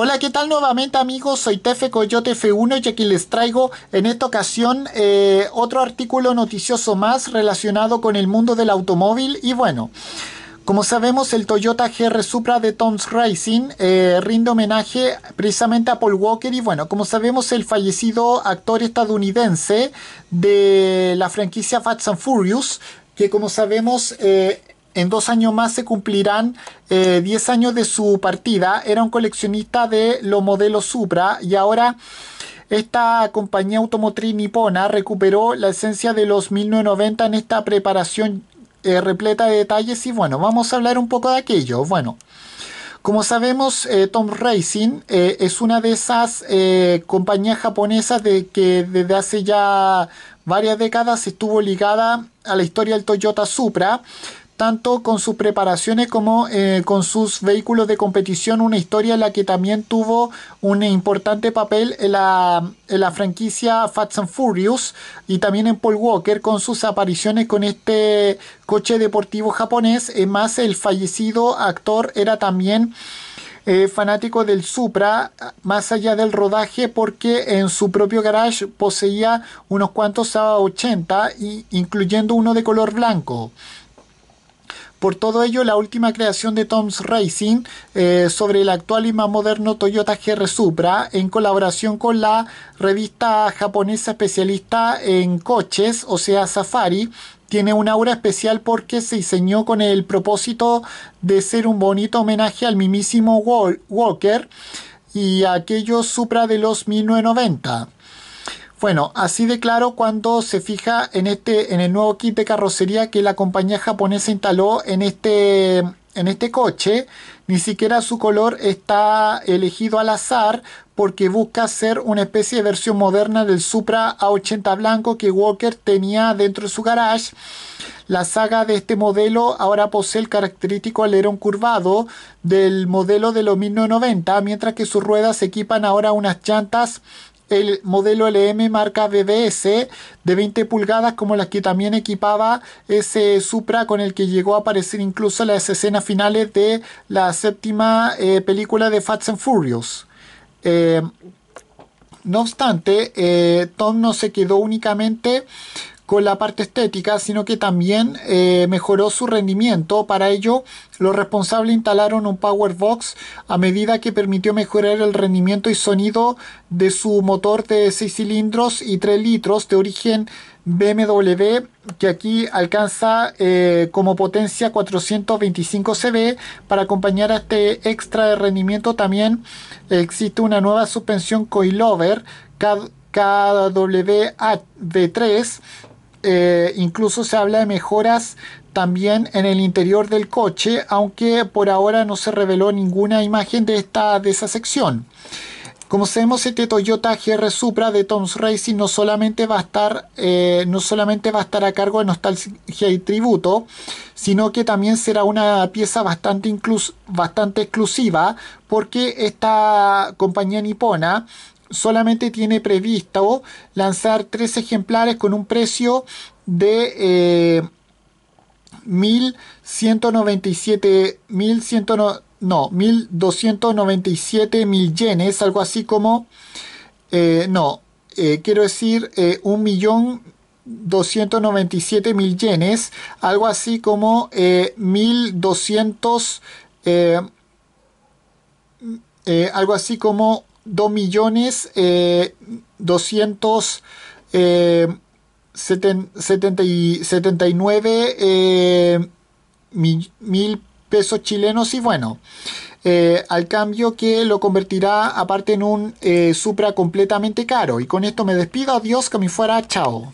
Hola, ¿qué tal nuevamente amigos? Soy Tefe Coyote F1 y aquí les traigo en esta ocasión eh, otro artículo noticioso más relacionado con el mundo del automóvil y bueno... Como sabemos, el Toyota GR Supra de Tom's Racing eh, rinde homenaje precisamente a Paul Walker y bueno, como sabemos, el fallecido actor estadounidense de la franquicia Fast and Furious, que como sabemos eh, en dos años más se cumplirán 10 eh, años de su partida. Era un coleccionista de los modelos Supra y ahora esta compañía automotriz nipona recuperó la esencia de los 1990 en esta preparación eh, repleta de detalles y bueno, vamos a hablar un poco de aquello. Bueno, como sabemos, eh, Tom Racing es una de esas compañías japonesas de que desde hace ya varias décadas estuvo ligada a la historia del Toyota Supra, tanto con sus preparaciones como eh, con sus vehículos de competición, una historia en la que también tuvo un importante papel en la, franquicia Fats and Furious y también en Paul Walker con sus apariciones con este coche deportivo japonés, Es más el fallecido actor era también... Eh, fanático del Supra más allá del rodaje porque en su propio garage poseía unos cuantos a 80 incluyendo uno de color blanco por todo ello, la última creación de Tom's Racing eh, sobre el actual y más moderno Toyota GR Supra, en colaboración con la revista japonesa especialista en coches, o sea Safari, tiene un aura especial porque se diseñó con el propósito de ser un bonito homenaje al mismísimo Walker y a aquellos Supra de los 1990. Bueno, así de claro cuando se fija en este en el nuevo kit de carrocería que la compañía japonesa instaló en este en este coche, ni siquiera su color está elegido al azar porque busca ser una especie de versión moderna del Supra A80 blanco que Walker tenía dentro de su garage. La saga de este modelo ahora posee el característico alerón curvado del modelo de los 1990, mientras que sus ruedas equipan ahora unas llantas el modelo LM marca BBS de 20 pulgadas como las que también equipaba ese Supra con el que llegó a aparecer incluso las escenas finales de la séptima eh, película de Fats and Furious. Eh, no obstante, eh, Tom no se quedó únicamente con la parte estética, sino que también eh, mejoró su rendimiento. Para ello, los responsables instalaron un Power Box a medida que permitió mejorar el rendimiento y sonido de su motor de 6 cilindros y 3 litros de origen BMW que aquí alcanza eh, como potencia 425 CV para acompañar a este extra de rendimiento también existe una nueva suspensión coilover ad 3 eh, incluso se habla de mejoras también en el interior del coche, aunque por ahora no se reveló ninguna imagen de, esta, de esa sección. Como sabemos, este Toyota GR Supra de Tom's Racing no solamente va a estar, eh, no solamente va a estar a cargo de nostalgia y tributo, sino que también será una pieza bastante, bastante exclusiva, porque esta compañía nipona solamente tiene previsto lanzar tres ejemplares con un precio de eh, 1197 no, 1297 mil yenes, algo así como, eh, no, eh, quiero decir 1.297.000 eh, yenes, algo así como 1.200, algo así como 2 millones eh, eh, eh mil, pesos chilenos y bueno eh, al cambio que lo convertirá aparte en un Supra completamente caro. Y con esto me despido, adiós, que me fuera, chao.